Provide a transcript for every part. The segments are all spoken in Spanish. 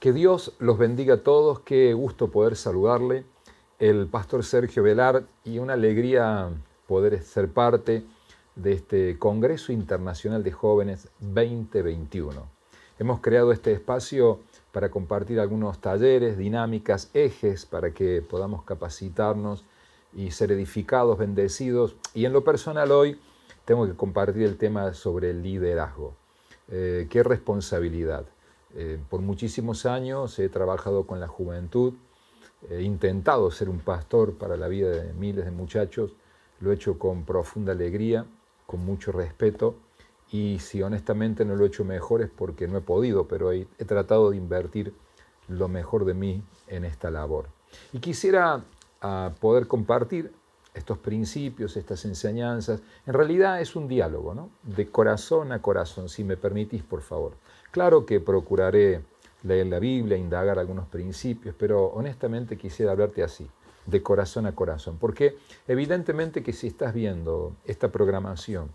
Que Dios los bendiga a todos, qué gusto poder saludarle. El pastor Sergio Velar y una alegría poder ser parte de este Congreso Internacional de Jóvenes 2021. Hemos creado este espacio para compartir algunos talleres, dinámicas, ejes para que podamos capacitarnos y ser edificados, bendecidos. Y en lo personal hoy tengo que compartir el tema sobre el liderazgo. Eh, qué responsabilidad. Eh, por muchísimos años he trabajado con la juventud, he intentado ser un pastor para la vida de miles de muchachos, lo he hecho con profunda alegría, con mucho respeto y si honestamente no lo he hecho mejor es porque no he podido, pero he, he tratado de invertir lo mejor de mí en esta labor. Y quisiera ah, poder compartir estos principios, estas enseñanzas. En realidad es un diálogo, ¿no? De corazón a corazón, si me permitís, por favor. Claro que procuraré leer la Biblia, indagar algunos principios, pero honestamente quisiera hablarte así, de corazón a corazón, porque evidentemente que si estás viendo esta programación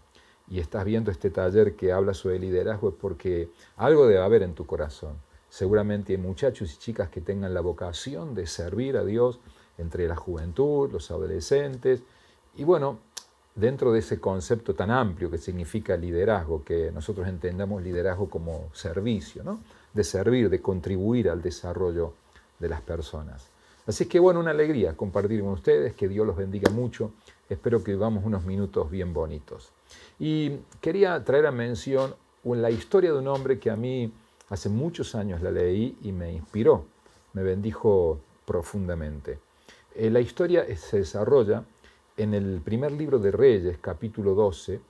y estás viendo este taller que habla sobre liderazgo es porque algo debe haber en tu corazón. Seguramente hay muchachos y chicas que tengan la vocación de servir a Dios entre la juventud, los adolescentes, y bueno, dentro de ese concepto tan amplio que significa liderazgo, que nosotros entendamos liderazgo como servicio, ¿no? de servir, de contribuir al desarrollo de las personas. Así que bueno, una alegría compartir con ustedes, que Dios los bendiga mucho, espero que vivamos unos minutos bien bonitos. Y quería traer a mención la historia de un hombre que a mí hace muchos años la leí y me inspiró, me bendijo profundamente. Eh, la historia se desarrolla en el primer libro de Reyes, capítulo 12,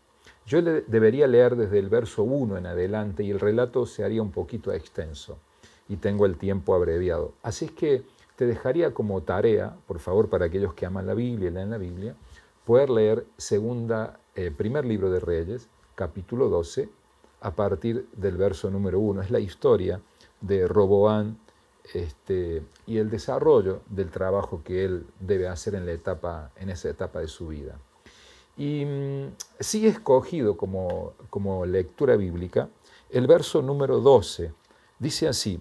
yo debería leer desde el verso 1 en adelante y el relato se haría un poquito extenso y tengo el tiempo abreviado. Así es que te dejaría como tarea, por favor, para aquellos que aman la Biblia y leen la Biblia, poder leer segunda, eh, primer libro de Reyes, capítulo 12, a partir del verso número 1. Es la historia de Roboán este, y el desarrollo del trabajo que él debe hacer en, la etapa, en esa etapa de su vida. Y mm, sigue escogido como, como lectura bíblica el verso número 12. Dice así,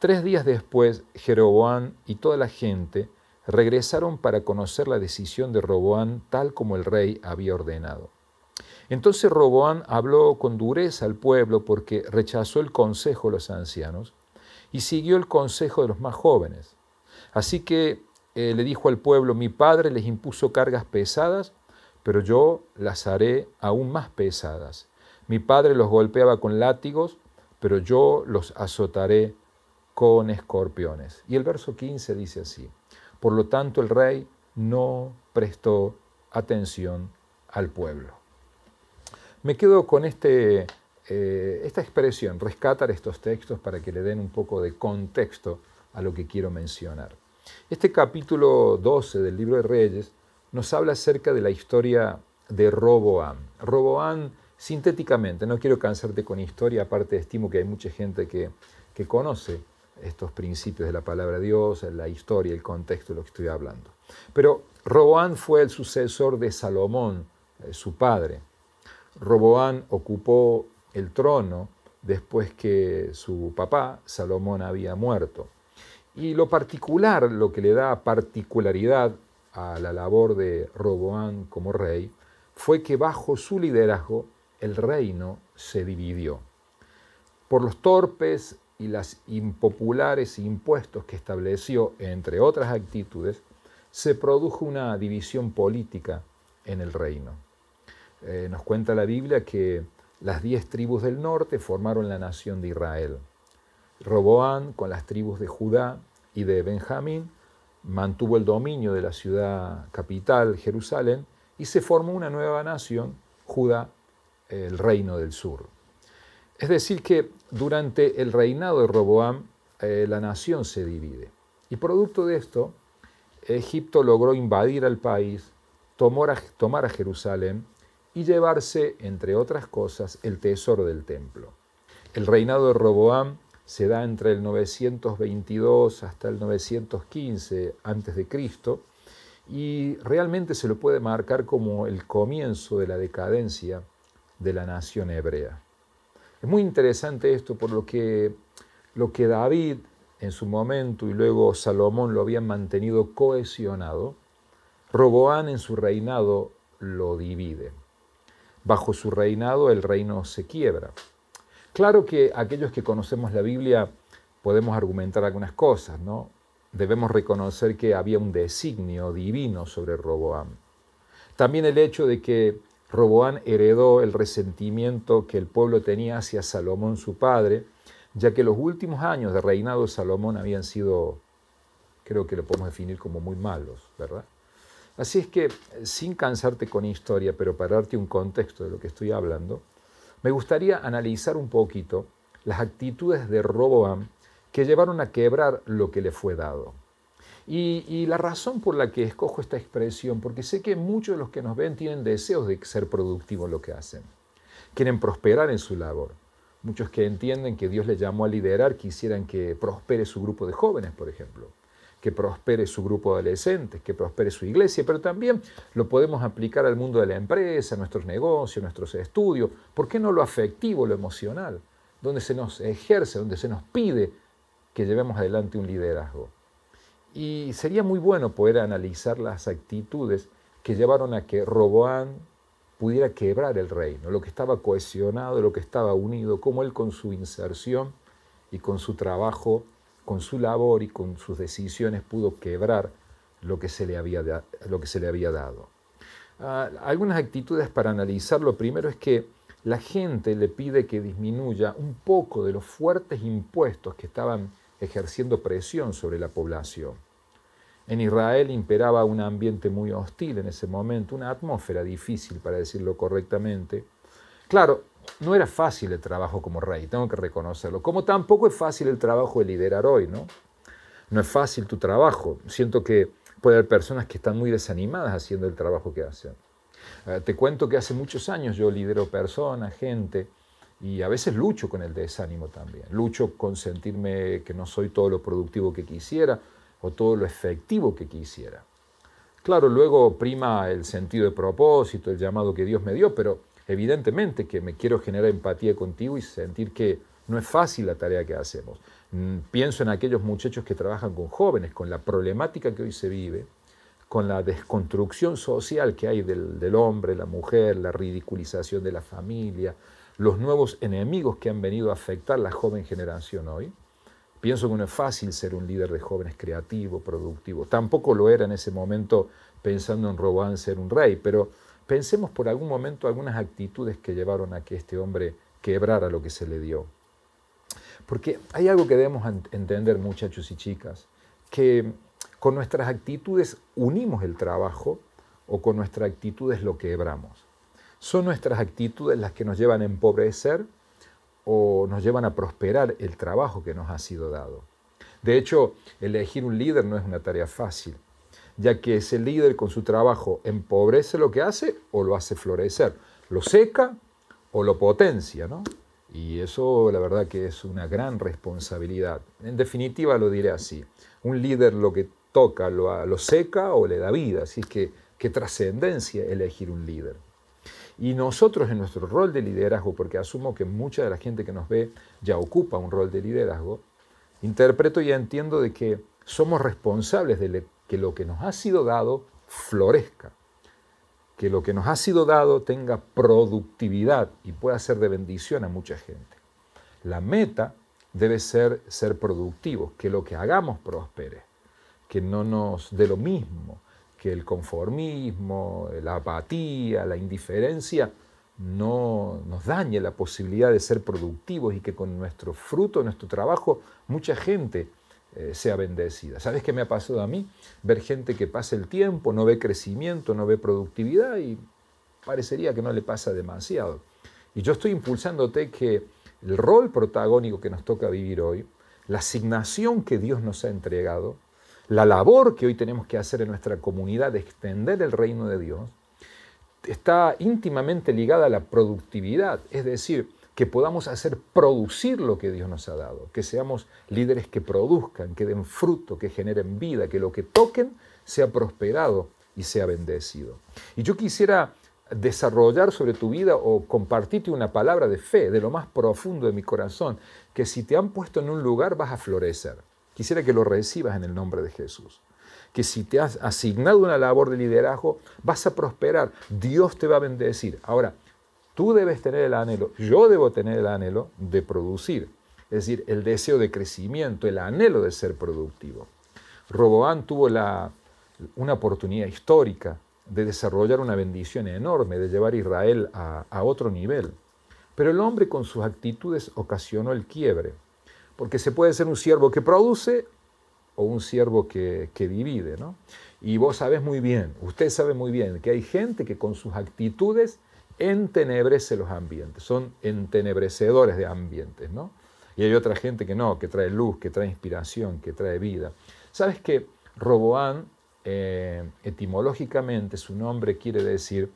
tres días después Jeroboán y toda la gente regresaron para conocer la decisión de Roboán tal como el rey había ordenado. Entonces Roboán habló con dureza al pueblo porque rechazó el consejo de los ancianos y siguió el consejo de los más jóvenes. Así que eh, le dijo al pueblo, mi padre les impuso cargas pesadas, pero yo las haré aún más pesadas. Mi padre los golpeaba con látigos, pero yo los azotaré con escorpiones. Y el verso 15 dice así, por lo tanto el rey no prestó atención al pueblo. Me quedo con este eh, esta expresión, rescatar estos textos para que le den un poco de contexto a lo que quiero mencionar. Este capítulo 12 del libro de Reyes nos habla acerca de la historia de Roboán. Roboán, sintéticamente, no quiero cansarte con historia, aparte estimo que hay mucha gente que, conoce estos principios de la palabra de Dios, la historia, el contexto de lo que estoy hablando. Pero Roboán fue el sucesor de Salomón, eh, su padre. Roboán ocupó el trono después que su papá, Salomón, había muerto. Y lo particular, lo que le da particularidad a la labor de Roboán como rey, fue que bajo su liderazgo el reino se dividió. Por los torpes y las impopulares impuestos que estableció, entre otras actitudes, se produjo una división política en el reino. Eh, nos cuenta la Biblia que las diez tribus del norte formaron la nación de Israel. Roboán, con las tribus de Judá y de Benjamín, mantuvo el dominio de la ciudad capital, Jerusalén, y se formó una nueva nación, Judá, el reino del sur. Es decir, que durante el reinado de Roboam, eh, la nación se divide. Y producto de esto, Egipto logró invadir al país, tomar a Jerusalén y llevarse, entre otras cosas, el tesoro del templo. El reinado de Roboam se da entre el 922 hasta el 915 a.C. y realmente se lo puede marcar como el comienzo de la decadencia de la nación hebrea. Es muy interesante esto por lo que, lo que David en su momento y luego Salomón lo habían mantenido cohesionado, Roboán en su reinado lo divide bajo su reinado el reino se quiebra. Claro que aquellos que conocemos la Biblia podemos argumentar algunas cosas, ¿no? Debemos reconocer que había un designio divino sobre Roboam. También el hecho de que Roboán heredó el resentimiento que el pueblo tenía hacia Salomón su padre, ya que los últimos años de reinado de Salomón habían sido, creo que lo podemos definir como muy malos, ¿verdad? Así es que, eh, sin cansarte con historia, pero para darte un contexto de lo que estoy hablando, me gustaría analizar un poquito las actitudes de Roboam que llevaron a quebrar lo que le fue dado. Y, y, la razón por la que escojo esta expresión, porque sé que muchos de los que nos ven tienen deseos de ser productivos en lo que hacen, quieren prosperar en su labor. Muchos que entienden que Dios les llamó a liderar quisieran que prospere su grupo de jóvenes, por ejemplo que prospere su grupo de adolescentes, que prospere su iglesia, pero también lo podemos aplicar al mundo de la empresa, nuestros negocios, nuestros estudios. ¿Por qué no lo afectivo, lo emocional? Donde se nos ejerce, donde se nos pide que llevemos adelante un liderazgo. Y sería muy bueno poder analizar las actitudes que llevaron a que Roboán pudiera quebrar el reino, lo que estaba cohesionado, lo que estaba unido, cómo él con su inserción y con su trabajo con su labor y con sus decisiones pudo quebrar lo que se le había, lo que se le había dado. Ah, algunas actitudes para analizarlo. primero es que la gente le pide que disminuya un poco de los fuertes impuestos que estaban ejerciendo presión sobre la población. En Israel imperaba un ambiente muy hostil en ese momento, una atmósfera difícil, para decirlo correctamente. Claro, no era fácil el trabajo como rey, tengo que reconocerlo. Como tampoco es fácil el trabajo de liderar hoy, ¿no? No es fácil tu trabajo. Siento que puede haber personas que están muy desanimadas haciendo el trabajo que hacen. Eh, te cuento que hace muchos años yo lidero personas, gente, y a veces lucho con el desánimo también. Lucho con sentirme que no soy todo lo productivo que quisiera o todo lo efectivo que quisiera. Claro, luego prima el sentido de propósito, el llamado que Dios me dio, pero Evidentemente que me quiero generar empatía contigo y sentir que no es fácil la tarea que hacemos. Mm, pienso en aquellos muchachos que trabajan con jóvenes, con la problemática que hoy se vive, con la desconstrucción social que hay del, hombre, la mujer, la ridiculización de la familia, los nuevos enemigos que han venido a afectar la joven generación hoy. Pienso que no es fácil ser un líder de jóvenes creativo, productivo. Tampoco lo era en ese momento pensando en Robán ser un rey, pero Pensemos por algún momento algunas actitudes que llevaron a que este hombre quebrara lo que se le dio. Porque hay algo que debemos entender, muchachos y chicas, que con nuestras actitudes unimos el trabajo o con nuestras actitudes lo quebramos. Son nuestras actitudes las que nos llevan a empobrecer o nos llevan a prosperar el trabajo que nos ha sido dado. De hecho, elegir un líder no es una tarea fácil ya que ese líder con su trabajo empobrece lo que hace o lo hace florecer, lo seca o lo potencia, ¿no? Y eso la verdad que es una gran responsabilidad. En definitiva lo diré así, un líder lo que toca lo, lo seca o le da vida, así que qué trascendencia elegir un líder. Y nosotros en nuestro rol de liderazgo, porque asumo que mucha de la gente que nos ve ya ocupa un rol de liderazgo, interpreto y entiendo de que somos responsables de, que lo que nos ha sido dado florezca, que lo que nos ha sido dado tenga productividad y pueda ser de bendición a mucha gente. La meta debe ser ser productivos, que lo que hagamos prospere, que no nos dé lo mismo, que el conformismo, la apatía, la indiferencia no nos dañe la posibilidad de ser productivos y que con nuestro fruto, nuestro trabajo, mucha gente eh, sea bendecida. ¿Sabes qué me ha pasado a mí? Ver gente que pasa el tiempo, no ve crecimiento, no ve productividad y parecería que no le pasa demasiado. Y yo estoy impulsándote que el rol protagónico que nos toca vivir hoy, la asignación que Dios nos ha entregado, la labor que hoy tenemos que hacer en nuestra comunidad de extender el reino de Dios, está íntimamente ligada a la productividad. Es decir, que podamos hacer producir lo que Dios nos ha dado, que seamos líderes que produzcan, que den fruto, que generen vida, que lo que toquen sea prosperado y sea bendecido. Y yo quisiera desarrollar sobre tu vida o compartirte una palabra de fe de lo más profundo de mi corazón, que si te han puesto en un lugar vas a florecer. Quisiera que lo recibas en el nombre de Jesús. Que si te has asignado una labor de liderazgo, vas a prosperar, Dios te va a bendecir. Ahora, Tú debes tener el anhelo, yo debo tener el anhelo de producir, es decir, el deseo de crecimiento, el anhelo de ser productivo. Roboán tuvo la, una oportunidad histórica de desarrollar una bendición enorme, de llevar a Israel a, otro nivel. Pero el hombre con sus actitudes ocasionó el quiebre, porque se puede ser un siervo que produce o un siervo que, divide. ¿no? Y vos sabes muy bien, usted sabe muy bien que hay gente que con sus actitudes entenebrece los ambientes, son entenebrecedores de ambientes, ¿no? Y hay otra gente que no, que trae luz, que trae inspiración, que trae vida. ¿Sabes que Roboán, eh, etimológicamente, su nombre quiere decir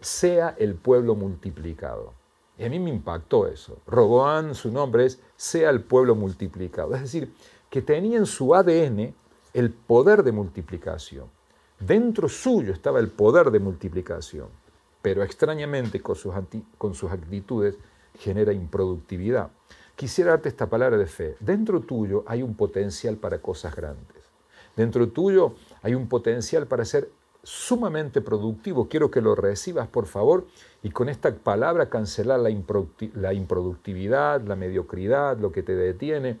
sea el pueblo multiplicado. Y a mí me impactó eso. Roboán, su nombre es sea el pueblo multiplicado. Es decir, que tenía en su ADN el poder de multiplicación. Dentro suyo estaba el poder de multiplicación pero extrañamente con sus, con sus actitudes genera improductividad. Quisiera darte esta palabra de fe. Dentro tuyo hay un potencial para cosas grandes. Dentro tuyo hay un potencial para ser sumamente productivo. Quiero que lo recibas, por favor, y con esta palabra cancelar la, improductividad, la mediocridad, lo que te detiene.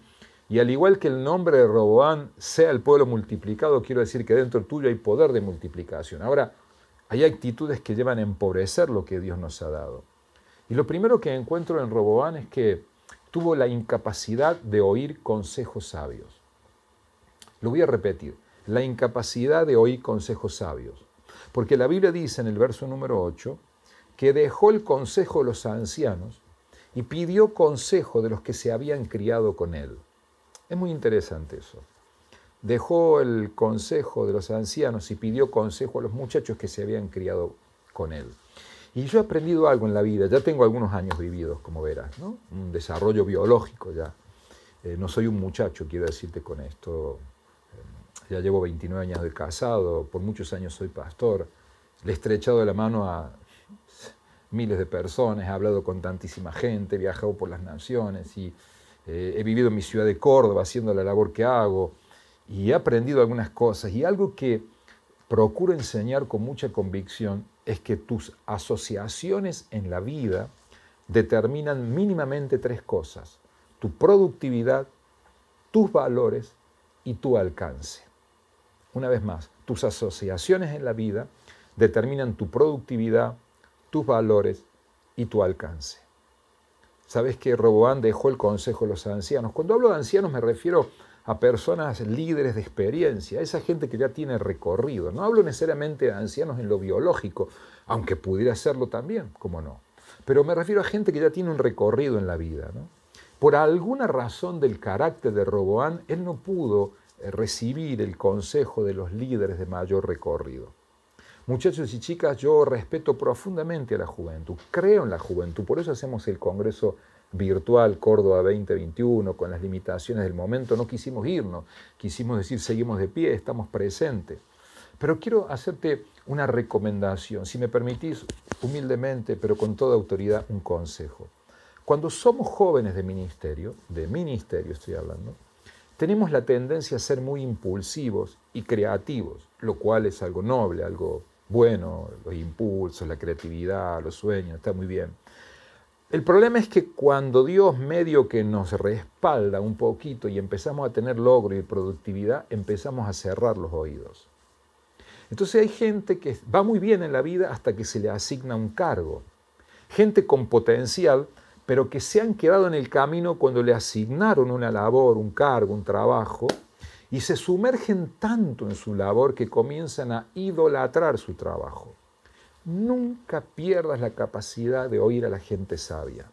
Y al igual que el nombre de Roboán sea el pueblo multiplicado, quiero decir que dentro tuyo hay poder de multiplicación. Ahora, hay actitudes que llevan a empobrecer lo que Dios nos ha dado. Y lo primero que encuentro en Roboán es que tuvo la incapacidad de oír consejos sabios. Lo voy a repetir, la incapacidad de oír consejos sabios. Porque la Biblia dice en el verso número 8 que dejó el consejo de los ancianos y pidió consejo de los que se habían criado con él. Es muy interesante eso dejó el consejo de los ancianos y pidió consejo a los muchachos que se habían criado con él. Y yo he aprendido algo en la vida, ya tengo algunos años vividos, como verás, un desarrollo biológico ya. Eh, no soy un muchacho, quiero decirte con esto. Eh, ya llevo 29 años de casado, por muchos años soy pastor, le he estrechado la mano a miles de personas, he hablado con tantísima gente, he viajado por las naciones y eh, he vivido en mi ciudad de Córdoba haciendo la labor que hago, y he aprendido algunas cosas y algo que procuro enseñar con mucha convicción es que tus asociaciones en la vida determinan mínimamente tres cosas, tu productividad, tus valores y tu alcance. Una vez más, tus asociaciones en la vida determinan tu productividad, tus valores y tu alcance. Sabes que Roboán dejó el consejo a los ancianos. Cuando hablo de ancianos me refiero a personas líderes de experiencia, a esa gente que ya tiene recorrido. No hablo necesariamente de ancianos en lo biológico, aunque pudiera serlo también, como no. Pero me refiero a gente que ya tiene un recorrido en la vida. Por alguna razón del carácter de Roboán, él no pudo eh, recibir el consejo de los líderes de mayor recorrido. Muchachos y chicas, yo respeto profundamente a la juventud, creo en la juventud, por eso hacemos el Congreso virtual Córdoba 2021, con las limitaciones del momento, no quisimos irnos, quisimos decir seguimos de pie, estamos presentes. Pero quiero hacerte una recomendación, si me permitís, humildemente, pero con toda autoridad, un consejo. Cuando somos jóvenes de ministerio, de ministerio estoy hablando, tenemos la tendencia a ser muy impulsivos y creativos, lo cual es algo noble, algo bueno, los impulsos, la creatividad, los sueños, está muy bien. El problema es que cuando Dios medio que nos respalda un poquito y empezamos a tener logro y productividad, empezamos a cerrar los oídos. Entonces hay gente que va muy bien en la vida hasta que se le asigna un cargo. Gente con potencial, pero que se han quedado en el camino cuando le asignaron una labor, un cargo, un trabajo, y se sumergen tanto en su labor que comienzan a idolatrar su trabajo. Nunca pierdas la capacidad de oír a la gente sabia.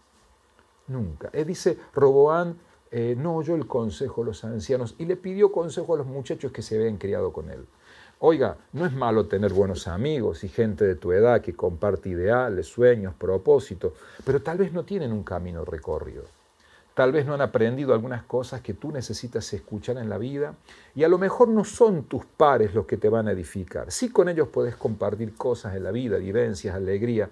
Nunca. Él eh, dice Roboán, eh, no oyó el consejo a los ancianos y le pidió consejo a los muchachos que se habían criado con él. Oiga, no es malo tener buenos amigos y gente de tu edad que comparte ideales, sueños, propósitos, pero tal vez no tienen un camino recorrido tal vez no han aprendido algunas cosas que tú necesitas escuchar en la vida y a lo mejor no son tus pares los que te van a edificar. Sí con ellos puedes compartir cosas en la vida, vivencias, alegría,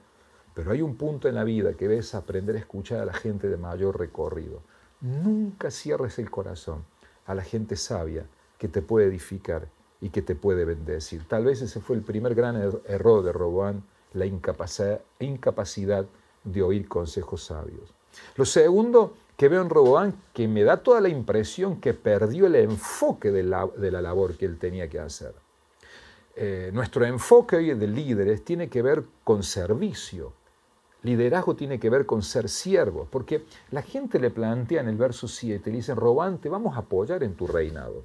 pero hay un punto en la vida que ves aprender a escuchar a la gente de mayor recorrido. Nunca cierres el corazón a la gente sabia que te puede edificar y que te puede bendecir. Tal vez ese fue el primer gran er-, error de Roboán, la incapacidad de oír consejos sabios. Lo segundo que veo en Robán que me da toda la impresión que perdió el enfoque de la, labor que él tenía que hacer. Eh, nuestro enfoque hoy de líderes tiene que ver con servicio. Liderazgo tiene que ver con ser siervos, porque la gente le plantea en el verso 7, le dicen, Robán, te vamos a apoyar en tu reinado,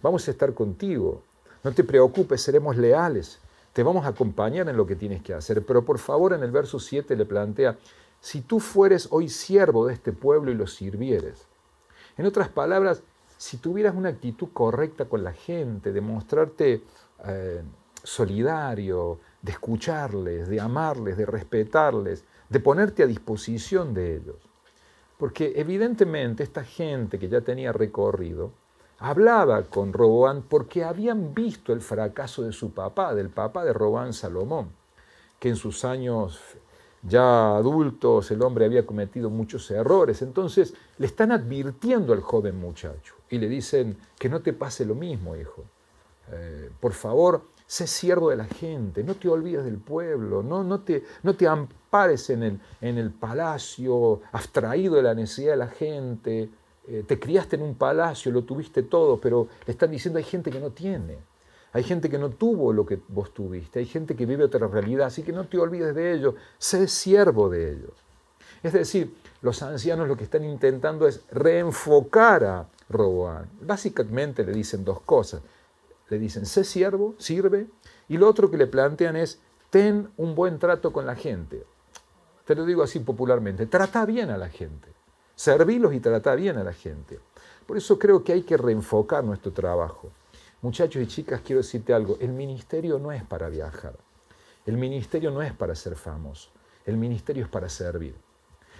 vamos a estar contigo, no te preocupes, seremos leales, te vamos a acompañar en lo que tienes que hacer, pero por favor en el verso 7 le plantea, si tú fueres hoy siervo de este pueblo y lo sirvieres. En otras palabras, si tuvieras una actitud correcta con la gente, de mostrarte eh, solidario, de escucharles, de amarles, de respetarles, de ponerte a disposición de ellos. Porque evidentemente esta gente que ya tenía recorrido, hablaba con Roboán porque habían visto el fracaso de su papá, del papá de Roboán Salomón, que en sus años ya adultos, el hombre había cometido muchos errores. Entonces le están advirtiendo al joven muchacho y le dicen que no te pase lo mismo, hijo. Eh, por favor, sé siervo de la gente, no te olvides del pueblo, no, te, no ampares en el, palacio, abstraído de la necesidad de la gente. Eh, te criaste en un palacio, lo tuviste todo, pero le están diciendo hay gente que no tiene. Hay gente que no tuvo lo que vos tuviste, hay gente que vive otra realidad, así que no te olvides de ellos, sé siervo de ellos. Es decir, los ancianos lo que están intentando es reenfocar a Roboán. Básicamente le dicen dos cosas. Le dicen, sé siervo, sirve, y lo otro que le plantean es, ten un buen trato con la gente. Te lo digo así popularmente, trata bien a la gente, servilos y trata bien a la gente. Por eso creo que hay que reenfocar nuestro trabajo. Muchachos y chicas, quiero decirte algo, el ministerio no es para viajar, el ministerio no es para ser famoso, el ministerio es para servir.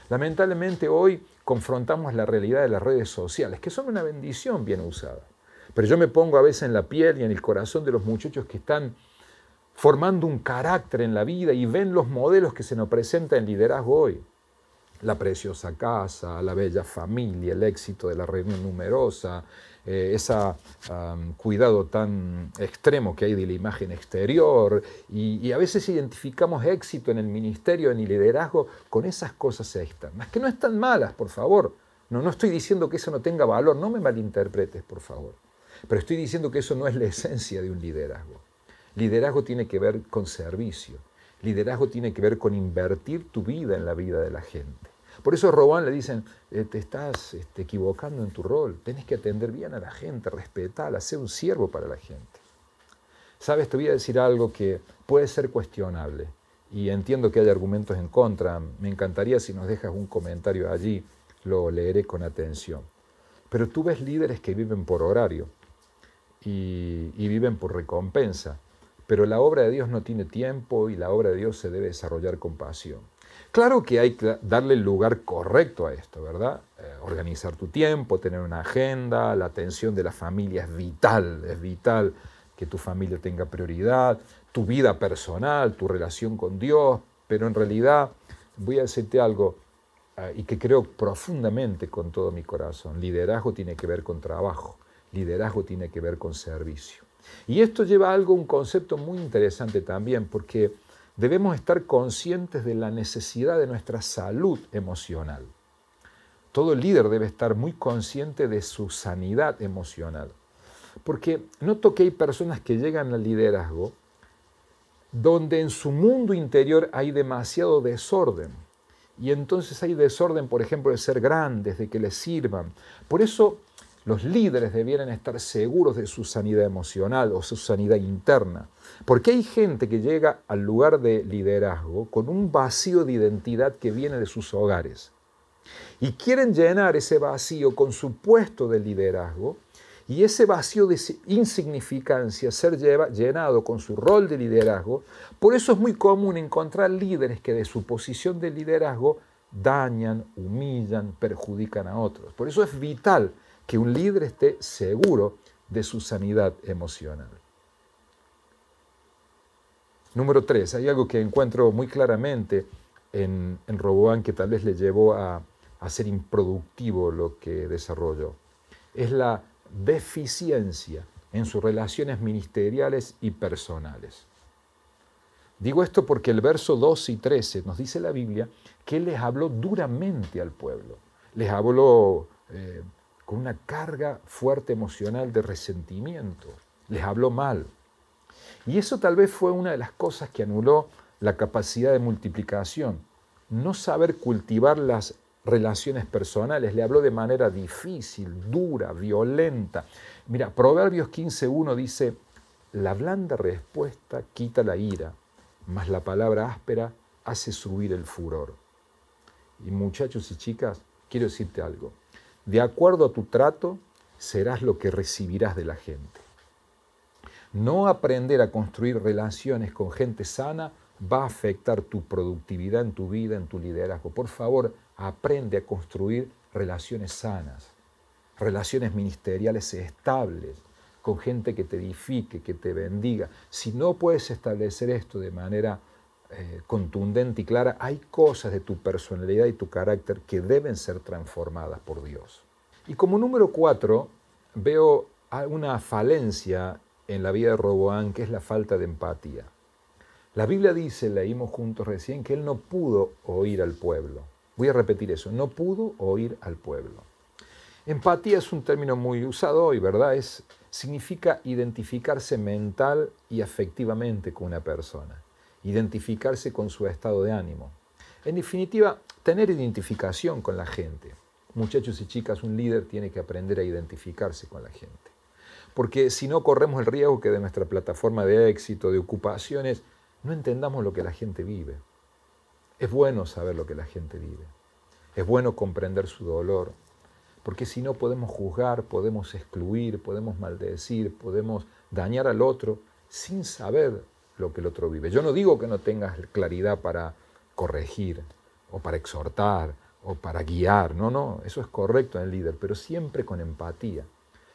Lamentablemente hoy confrontamos la realidad de las redes sociales, que son una bendición bien usada. Pero yo me pongo a veces en la piel y en el corazón de los muchachos que están formando un carácter en la vida y ven los modelos que se nos presentan en liderazgo hoy la preciosa casa, la bella familia, el éxito de la reunión numerosa, eh, ese cuidado tan extremo que hay de la imagen exterior, y, a veces identificamos éxito en el ministerio, en el liderazgo, con esas cosas externas, que no están malas, por favor. No, no estoy diciendo que eso no tenga valor, no me malinterpretes, por favor. Pero estoy diciendo que eso no es la esencia de un liderazgo. Liderazgo tiene que ver con servicio Liderazgo tiene que ver con invertir tu vida en la vida de la gente. Por eso a Robán le dicen, eh, te estás este, equivocando en tu rol, Tienes que atender bien a la gente, respetarla, sé un siervo para la gente. Sabes, te voy a decir algo que puede ser cuestionable y entiendo que hay argumentos en contra. Me encantaría si nos dejas un comentario allí, lo leeré con atención. Pero tú ves líderes que viven por horario y viven por recompensa pero la obra de Dios no tiene tiempo y la obra de Dios se debe desarrollar con pasión. Claro que hay que darle el lugar correcto a esto, ¿verdad? Eh, organizar tu tiempo, tener una agenda, la atención de la familia es vital, es vital que tu familia tenga prioridad, tu vida personal, tu relación con Dios, pero en realidad voy a decirte algo eh, y que creo profundamente con todo mi corazón. Liderazgo tiene que ver con trabajo, liderazgo tiene que ver con servicio. Y esto lleva a algo, un concepto muy interesante también, porque debemos estar conscientes de la necesidad de nuestra salud emocional. Todo líder debe estar muy consciente de su sanidad emocional. Porque noto que hay personas que llegan al liderazgo donde en su mundo interior hay demasiado desorden. Y entonces hay desorden, por ejemplo, de ser grandes, de que les sirvan. Por eso los líderes debieran estar seguros de su sanidad emocional o su sanidad interna. Porque hay gente que llega al lugar de liderazgo con un vacío de identidad que viene de sus hogares. Y quieren llenar ese vacío con su puesto de liderazgo y ese vacío de insignificancia ser lleva, llenado con su rol de liderazgo. Por eso es muy común encontrar líderes que de su posición de liderazgo dañan, humillan, perjudican a otros. Por eso es vital que un líder esté seguro de su sanidad emocional. Número tres, hay algo que encuentro muy claramente en, Roboán que tal vez le llevó a, ser improductivo lo que desarrolló. Es la deficiencia en sus relaciones ministeriales y personales. Digo esto porque el verso 12 y 13 nos dice la Biblia que Él les habló duramente al pueblo. Les habló eh, con una carga fuerte emocional de resentimiento. Les habló mal. Y eso tal vez fue una de las cosas que anuló la capacidad de multiplicación. No saber cultivar las relaciones personales, le habló de manera difícil, dura, violenta. Mira, Proverbios 15.1 dice, la blanda respuesta quita la ira, mas la palabra áspera hace subir el furor. Y muchachos y chicas, quiero decirte algo, de acuerdo a tu trato, serás lo que recibirás de la gente. No aprender a construir relaciones con gente sana va a afectar tu productividad en tu vida, en tu liderazgo. Por favor, aprende a construir relaciones sanas, relaciones ministeriales estables, con gente que te edifique, que te bendiga. Si no puedes establecer esto de manera eh, contundente y clara, hay cosas de tu personalidad y tu carácter que deben ser transformadas por Dios. Y como número cuatro, veo una falencia en la vida de Roboán, que es la falta de empatía. La Biblia dice, leímos juntos recién, que él no pudo oír al pueblo. Voy a repetir eso, no pudo oír al pueblo. Empatía es un término muy usado hoy, ¿verdad? Es, significa identificarse mental y afectivamente con una persona identificarse con su estado de ánimo. En definitiva, tener identificación con la gente. Muchachos y chicas, un líder tiene que aprender a identificarse con la gente. Porque si no, corremos el riesgo que de nuestra plataforma de éxito, de ocupaciones, no entendamos lo que la gente vive. Es bueno saber lo que la gente vive. Es bueno comprender su dolor. Porque si no, podemos juzgar, podemos excluir, podemos maldecir, podemos dañar al otro sin saber lo que el otro vive. Yo no digo que no tengas claridad para corregir o para exhortar o para guiar, no, no, eso es correcto en el líder, pero siempre con empatía,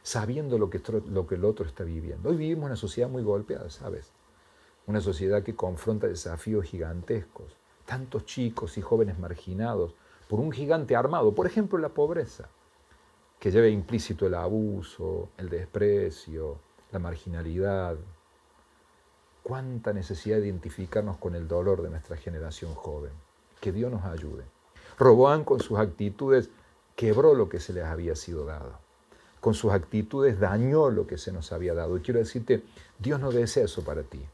sabiendo lo que, lo que el otro está viviendo. Hoy vivimos una sociedad muy golpeada, ¿sabes? Una sociedad que confronta desafíos gigantescos, tantos chicos y jóvenes marginados por un gigante armado, por ejemplo la pobreza, que lleva implícito el abuso, el desprecio, la marginalidad, cuánta necesidad de identificarnos con el dolor de nuestra generación joven. Que Dios nos ayude. Roboán con sus actitudes quebró lo que se les había sido dado. Con sus actitudes dañó lo que se nos había dado. Y quiero decirte, Dios no desea eso para ti.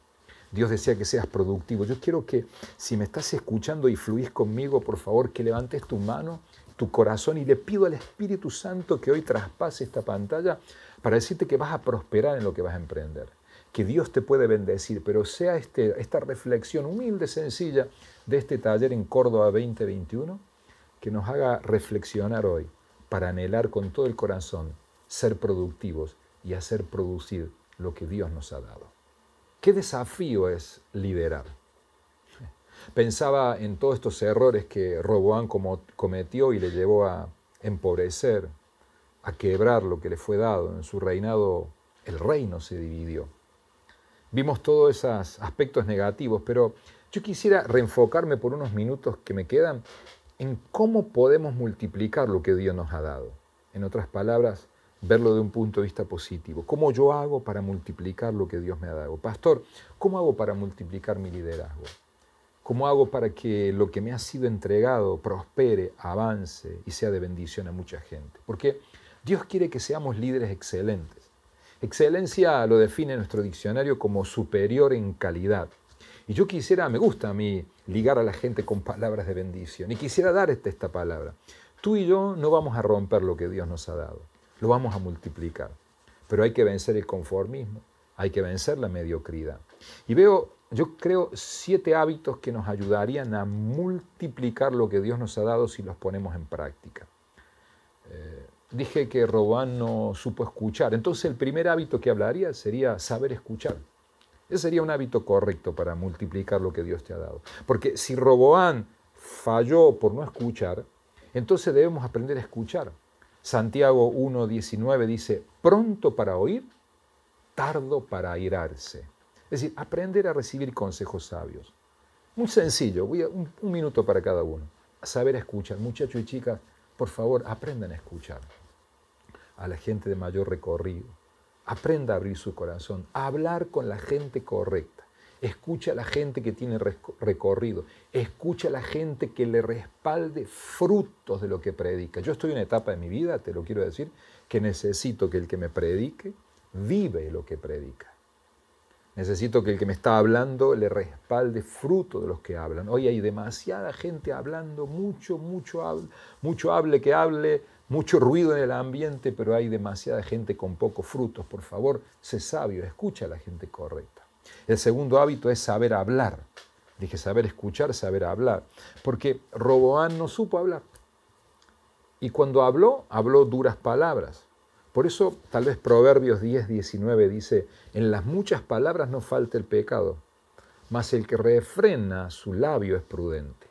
Dios desea que seas productivo. Yo quiero que si me estás escuchando y fluís conmigo, por favor, que levantes tu mano, tu corazón y le pido al Espíritu Santo que hoy traspase esta pantalla para decirte que vas a prosperar en lo que vas a emprender que Dios te puede bendecir, pero sea este, esta reflexión humilde, sencilla de este taller en Córdoba 2021 que nos haga reflexionar hoy para anhelar con todo el corazón ser productivos y hacer producir lo que Dios nos ha dado. ¿Qué desafío es liderar? Pensaba en todos estos errores que Roboán cometió y le llevó a empobrecer, a quebrar lo que le fue dado. En su reinado el reino se dividió. Vimos todos esos aspectos negativos, pero yo quisiera reenfocarme por unos minutos que me quedan en cómo podemos multiplicar lo que Dios nos ha dado. En otras palabras, verlo de un punto de vista positivo. ¿Cómo yo hago para multiplicar lo que Dios me ha dado? Pastor, ¿cómo hago para multiplicar mi liderazgo? ¿Cómo hago para que lo que me ha sido entregado prospere, avance y sea de bendición a mucha gente? Porque Dios quiere que seamos líderes excelentes. Excelencia lo define nuestro diccionario como superior en calidad. Y yo quisiera, me gusta a mí ligar a la gente con palabras de bendición. Y quisiera dar esta palabra. Tú y yo no vamos a romper lo que Dios nos ha dado, lo vamos a multiplicar. Pero hay que vencer el conformismo, hay que vencer la mediocridad. Y veo, yo creo, siete hábitos que nos ayudarían a multiplicar lo que Dios nos ha dado si los ponemos en práctica. Eh, dije que Robán no supo escuchar. Entonces el primer hábito que hablaría sería saber escuchar. Ese sería un hábito correcto para multiplicar lo que Dios te ha dado. Porque si Roboán falló por no escuchar, entonces debemos aprender a escuchar. Santiago 1.19 dice, pronto para oír, tardo para airarse. Es decir, aprender a recibir consejos sabios. Muy sencillo, voy a un minuto para cada uno. Saber escuchar, muchachos y chicas, por favor, aprendan a escuchar a la gente de mayor recorrido. Aprenda a abrir su corazón, a hablar con la gente correcta. Escucha a la gente que tiene recorrido. Escucha a la gente que le respalde frutos de lo que predica. Yo estoy en una etapa de mi vida, te lo quiero decir, que necesito que el que me predique vive lo que predica. Necesito que el que me está hablando le respalde fruto de los que hablan. Hoy hay demasiada gente hablando, mucho, mucho, hable, mucho hable que hable, mucho ruido en el ambiente, pero hay demasiada gente con pocos frutos. Por favor, sé sabio, escucha a la gente correcta. El segundo hábito es saber hablar. Dije saber escuchar, saber hablar. Porque Roboán no supo hablar. Y cuando habló, habló duras palabras. Por eso tal vez Proverbios 10, 19 dice, en las muchas palabras no falta el pecado, mas el que refrena su labio es prudente.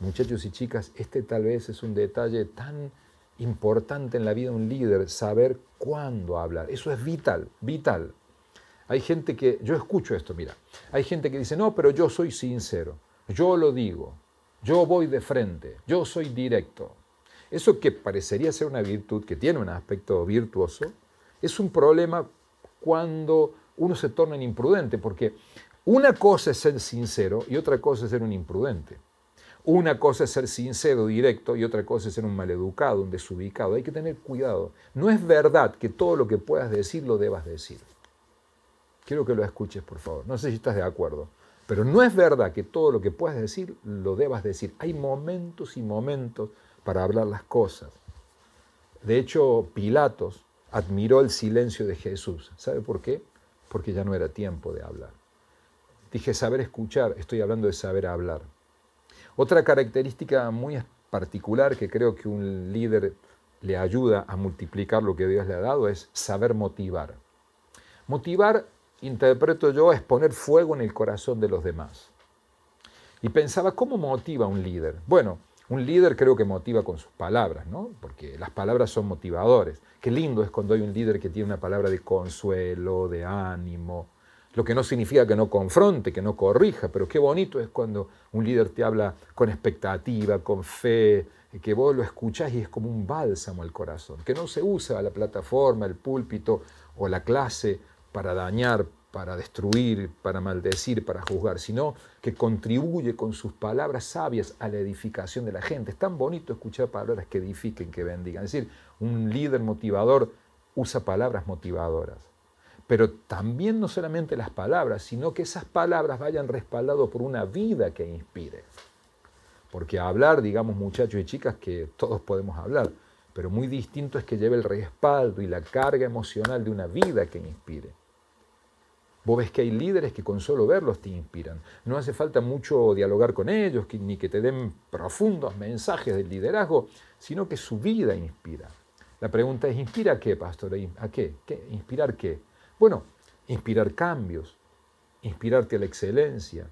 Muchachos y chicas, este tal vez es un detalle tan importante en la vida de un líder, saber cuándo hablar. Eso es vital, vital. Hay gente que, yo escucho esto, mira, hay gente que dice, no, pero yo soy sincero, yo lo digo, yo voy de frente, yo soy directo. Eso que parecería ser una virtud, que tiene un aspecto virtuoso, es un problema cuando uno se torna imprudente, porque una cosa es ser sincero y otra cosa es ser un imprudente. Una cosa es ser sincero, directo, y otra cosa es ser un maleducado, un desubicado. Hay que tener cuidado. No es verdad que todo lo que puedas decir lo debas decir. Quiero que lo escuches, por favor. No sé si estás de acuerdo. Pero no es verdad que todo lo que puedas decir lo debas decir. Hay momentos y momentos para hablar las cosas. De hecho, Pilatos admiró el silencio de Jesús. ¿Sabe por qué? Porque ya no era tiempo de hablar. Dije saber escuchar, estoy hablando de saber hablar. Otra característica muy particular que creo que un líder le ayuda a multiplicar lo que Dios le ha dado es saber motivar. Motivar, interpreto yo, es poner fuego en el corazón de los demás. Y pensaba, ¿cómo motiva un líder? Bueno, un líder creo que motiva con sus palabras, ¿no? Porque las palabras son motivadores. Qué lindo es cuando hay un líder que tiene una palabra de consuelo, de ánimo, lo que no significa que no confronte, que no corrija, pero qué bonito es cuando un líder te habla con expectativa, con fe, que vos lo escuchás y es como un bálsamo al corazón, que no se usa la plataforma, el púlpito o la clase para dañar, para destruir, para maldecir, para juzgar, sino que contribuye con sus palabras sabias a la edificación de la gente. Es tan bonito escuchar palabras que edifiquen, que bendigan. Es decir, un líder motivador usa palabras motivadoras. Pero también no solamente las palabras, sino que esas palabras vayan respaldadas por una vida que inspire. Porque hablar, digamos muchachos y chicas, que todos podemos hablar, pero muy distinto es que lleve el respaldo y la carga emocional de una vida que inspire. Vos ves que hay líderes que con solo verlos te inspiran. No hace falta mucho dialogar con ellos, ni que te den profundos mensajes del liderazgo, sino que su vida inspira. La pregunta es, ¿inspira a qué, pastor? ¿A qué? ¿Qué? ¿Inspirar qué? Bueno, inspirar cambios, inspirarte a la excelencia.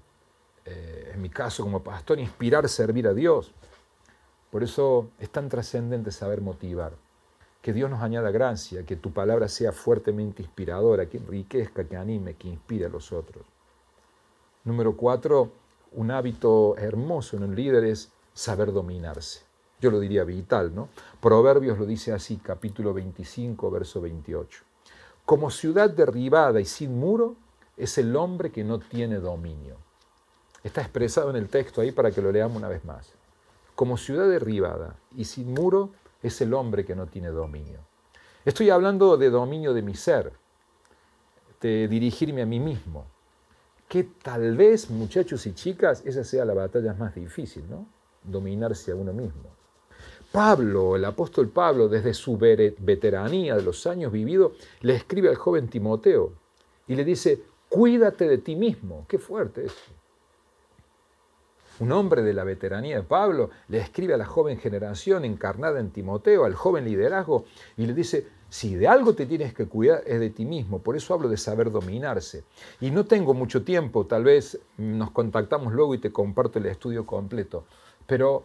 Eh, en mi caso como pastor, inspirar servir a Dios. Por eso es tan trascendente saber motivar. Que Dios nos añada gracia, que tu palabra sea fuertemente inspiradora, que enriquezca, que anime, que inspire a los otros. Número cuatro, un hábito hermoso en un líder es saber dominarse. Yo lo diría vital, ¿no? Proverbios lo dice así, capítulo 25, verso 28. Como ciudad derribada y sin muro es el hombre que no tiene dominio. Está expresado en el texto ahí para que lo leamos una vez más. Como ciudad derribada y sin muro es el hombre que no tiene dominio. Estoy hablando de dominio de mi ser, de dirigirme a mí mismo, que tal vez, muchachos y chicas, esa sea la batalla más difícil, ¿no? Dominarse a uno mismo. Pablo, el apóstol Pablo, desde su veteranía de los años vividos, le escribe al joven Timoteo y le dice, cuídate de ti mismo. Qué fuerte eso un hombre de la veteranía de Pablo, le escribe a la joven generación encarnada en Timoteo, al joven liderazgo, y le dice, si de algo te tienes que cuidar es de ti mismo, por eso hablo de saber dominarse. Y no tengo mucho tiempo, tal vez nos contactamos luego y te comparto el estudio completo, pero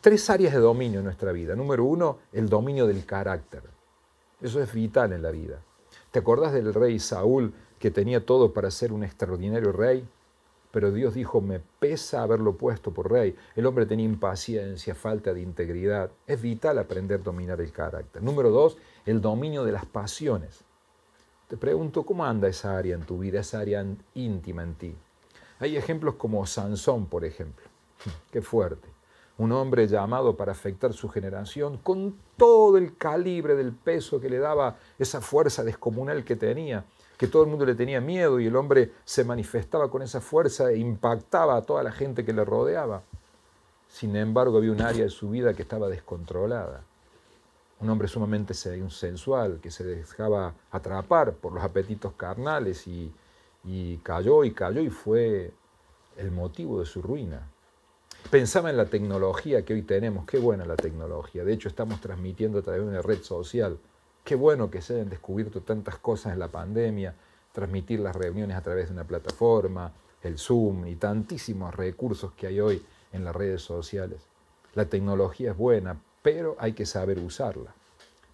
tres áreas de dominio en nuestra vida. Número uno, el dominio del carácter. Eso es vital en la vida. ¿Te acordás del rey Saúl que tenía todo para ser un extraordinario rey? Pero Dios dijo, me pesa haberlo puesto por rey. El hombre tenía impaciencia, falta de integridad. Es vital aprender a dominar el carácter. Número dos, el dominio de las pasiones. Te pregunto, ¿cómo anda esa área en tu vida, esa área íntima en ti? Hay ejemplos como Sansón, por ejemplo. Qué fuerte. Un hombre llamado para afectar su generación con todo el calibre del peso que le daba esa fuerza descomunal que tenía que todo el mundo le tenía miedo y el hombre se manifestaba con esa fuerza e impactaba a toda la gente que le rodeaba. Sin embargo, había un área de su vida que estaba descontrolada. Un hombre sumamente sensual, que se dejaba atrapar por los apetitos carnales y, cayó y cayó y fue el motivo de su ruina. Pensaba en la tecnología que hoy tenemos, qué buena la tecnología. De hecho, estamos transmitiendo a través de una red social Qué bueno que se hayan descubierto tantas cosas en la pandemia, transmitir las reuniones a través de una plataforma, el Zoom y tantísimos recursos que hay hoy en las redes sociales. La tecnología es buena, pero hay que saber usarla,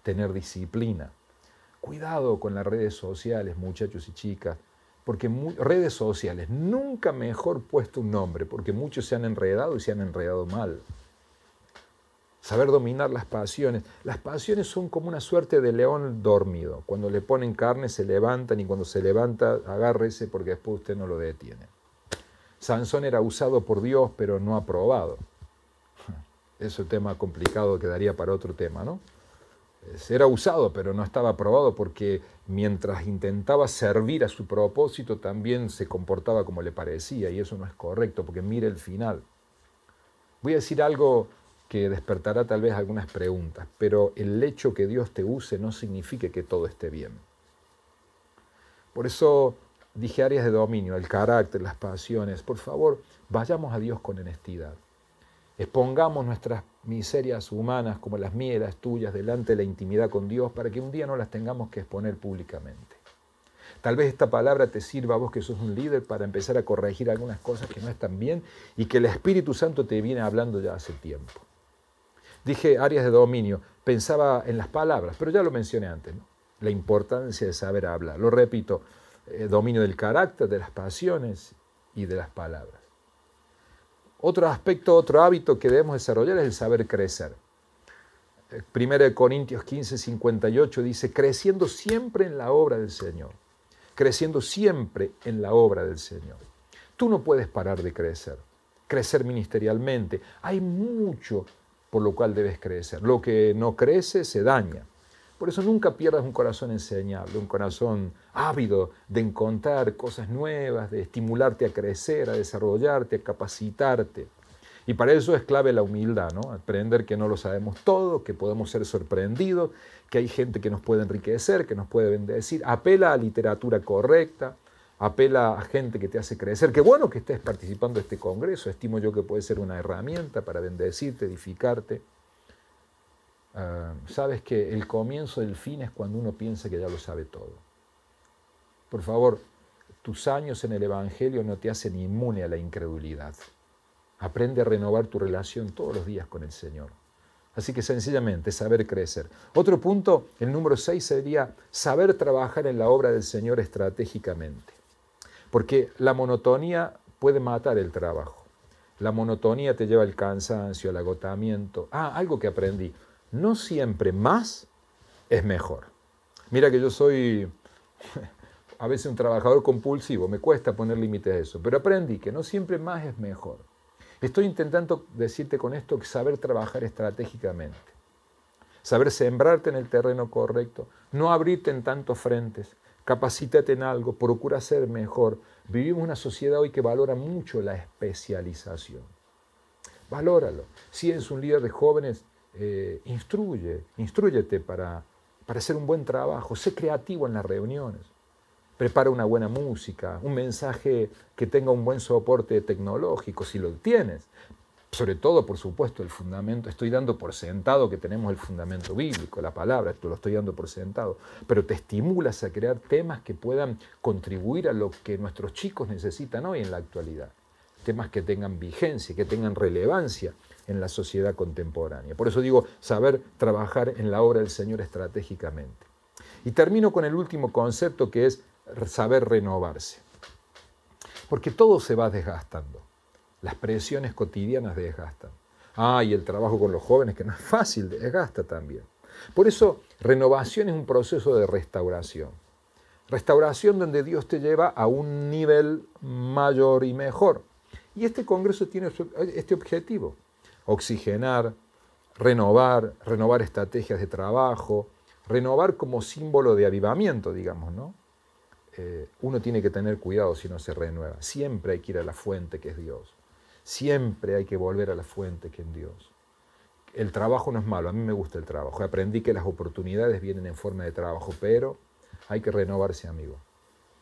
tener disciplina. Cuidado con las redes sociales, muchachos y chicas, porque redes sociales, nunca mejor puesto un nombre, porque muchos se han enredado y se han enredado mal saber dominar las pasiones. Las pasiones son como una suerte de león dormido. Cuando le ponen carne se levantan y cuando se levanta agárrese porque después usted no lo detiene. Sansón era usado por Dios pero no aprobado. Es tema complicado quedaría para otro tema, ¿no? Era usado pero no estaba aprobado porque mientras intentaba servir a su propósito también se comportaba como le parecía y eso no es correcto porque mire el final. Voy a decir algo que despertará tal vez algunas preguntas, pero el hecho que Dios te use no significa que todo esté bien. Por eso dije áreas de dominio, el carácter, las pasiones. Por favor, vayamos a Dios con honestidad. Expongamos nuestras miserias humanas como las mías las tuyas delante de la intimidad con Dios para que un día no las tengamos que exponer públicamente. Tal vez esta palabra te sirva a vos que sos un líder para empezar a corregir algunas cosas que no están bien y que el Espíritu Santo te viene hablando ya hace tiempo. Dije áreas de dominio, pensaba en las palabras, pero ya lo mencioné antes, la importancia de saber hablar. Lo repito, eh, dominio del carácter, de las pasiones y de las palabras. Otro aspecto, otro hábito que debemos desarrollar es el saber crecer. Eh, Primero de Corintios 15, 58 dice, creciendo siempre en la obra del Señor, creciendo siempre en la obra del Señor. Tú no puedes parar de crecer, crecer ministerialmente. Hay mucho por lo cual debes crecer. Lo que no crece se daña. Por eso nunca pierdas un corazón enseñable, un corazón ávido de encontrar cosas nuevas, de estimularte a crecer, a desarrollarte, a capacitarte. Y para eso es clave la humildad, ¿no? Aprender que no lo sabemos todo, que podemos ser sorprendidos, que hay gente que nos puede enriquecer, que nos puede bendecir. Apela a literatura correcta, apela a gente que te hace crecer. Qué bueno que estés participando de este congreso, estimo yo que puede ser una herramienta para bendecirte, edificarte. Ah, sabes que el comienzo del fin es cuando uno piensa que ya lo sabe todo. Por favor, tus años en el Evangelio no te hacen inmune a la incredulidad. Aprende a renovar tu relación todos los días con el Señor. Así que sencillamente, saber crecer. Otro punto, el número 6 sería saber trabajar en la obra del Señor estratégicamente. Porque la monotonía puede matar el trabajo. La monotonía te lleva al cansancio, al agotamiento. Ah, algo que aprendí. No siempre más es mejor. Mira que yo soy a veces un trabajador compulsivo, me cuesta poner límites a eso, pero aprendí que no siempre más es mejor. Estoy intentando decirte con esto que saber trabajar estratégicamente, saber sembrarte en el terreno correcto, no abrirte en tantos frentes, capacítate en algo, procura ser mejor. Vivimos una sociedad hoy que valora mucho la especialización. Valóralo. Si eres un líder de jóvenes, eh, instruye, instruyete para, para hacer un buen trabajo, sé creativo en las reuniones, prepara una buena música, un mensaje que tenga un buen soporte tecnológico, si lo tienes, sobre todo, por supuesto, el fundamento, estoy dando por sentado que tenemos el fundamento bíblico, la palabra, esto lo estoy dando por sentado, pero te estimulas a crear temas que puedan contribuir a lo que nuestros chicos necesitan hoy en la actualidad, temas que tengan vigencia, que tengan relevancia en la sociedad contemporánea. Por eso digo, saber trabajar en la obra del Señor estratégicamente. Y termino con el último concepto que es saber renovarse, porque todo se va desgastando las presiones cotidianas desgastan. Ah, y el trabajo con los jóvenes, que no es fácil, desgasta también. Por eso, renovación es un proceso de restauración. Restauración donde Dios te lleva a un nivel mayor y mejor. Y este Congreso tiene este objetivo, oxigenar, renovar, renovar estrategias de trabajo, renovar como símbolo de avivamiento, digamos, ¿no? Eh, uno tiene que tener cuidado si no se renueva. Siempre hay que ir a la fuente que es Dios. Siempre hay que volver a la fuente que en Dios. El trabajo no es malo, a mí me gusta el trabajo. Aprendí que las oportunidades vienen en forma de trabajo, pero hay que renovarse, amigo.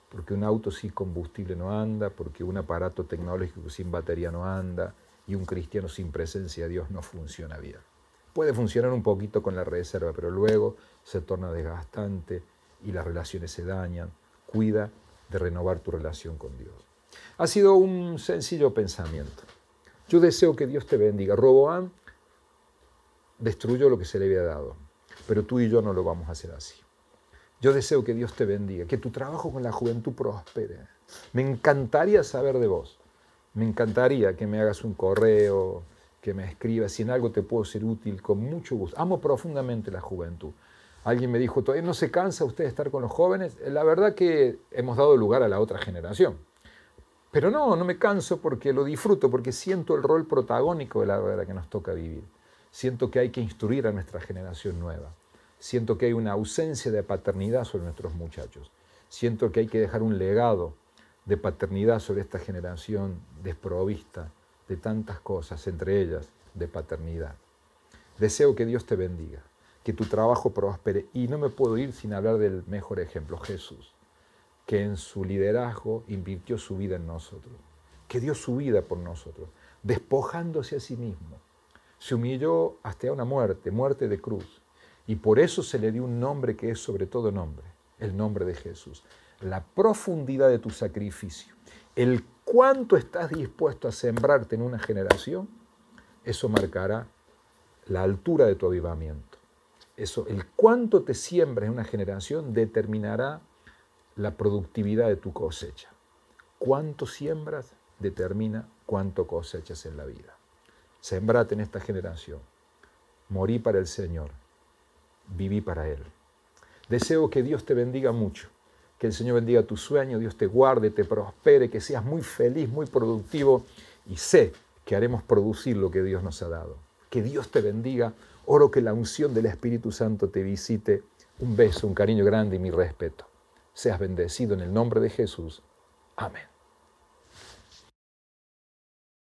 Porque un auto sin combustible no anda, porque un aparato tecnológico sin batería no anda, y un cristiano sin presencia de Dios no funciona bien. Puede funcionar un poquito con la reserva, pero luego se torna desgastante y las relaciones se dañan. Cuida de renovar tu relación con Dios. Ha sido un sencillo pensamiento. Yo deseo que Dios te bendiga. Roboán destruyó lo que se le había dado, pero tú y yo no lo vamos a hacer así. Yo deseo que Dios te bendiga, que tu trabajo con la juventud prospere. Me encantaría saber de vos. Me encantaría que me hagas un correo, que me escribas. Si en algo te puedo ser útil, con mucho gusto. Amo profundamente la juventud. Alguien me dijo, ¿todavía no se cansa usted de estar con los jóvenes? La verdad que hemos dado lugar a la otra generación. Pero no, no me canso porque lo disfruto, porque siento el rol protagónico de la verdad que nos toca vivir. Siento que hay que instruir a nuestra generación nueva. Siento que hay una ausencia de paternidad sobre nuestros muchachos. Siento que hay que dejar un legado de paternidad sobre esta generación desprovista de tantas cosas, entre ellas de paternidad. Deseo que Dios te bendiga, que tu trabajo prospere y no me puedo ir sin hablar del mejor ejemplo, Jesús que en su liderazgo invirtió su vida en nosotros, que dio su vida por nosotros, despojándose a sí mismo. Se humilló hasta una muerte, muerte de cruz. Y por eso se le dio un nombre que es sobre todo nombre, el nombre de Jesús. La profundidad de tu sacrificio, el cuánto estás dispuesto a sembrarte en una generación, eso marcará la altura de tu avivamiento. Eso, el cuánto te siembres en una generación determinará la productividad de tu cosecha. Cuánto siembras determina cuánto cosechas en la vida. Sembrate en esta generación. Morí para el Señor. Viví para Él. Deseo que Dios te bendiga mucho. Que el Señor bendiga tu sueño, Dios te guarde, te prospere, que seas muy feliz, muy productivo y sé que haremos producir lo que Dios nos ha dado. Que Dios te bendiga. Oro que la unción del Espíritu Santo te visite. Un beso, un cariño grande y mi respeto. Seas bendecido en el nombre de Jesús. Amén.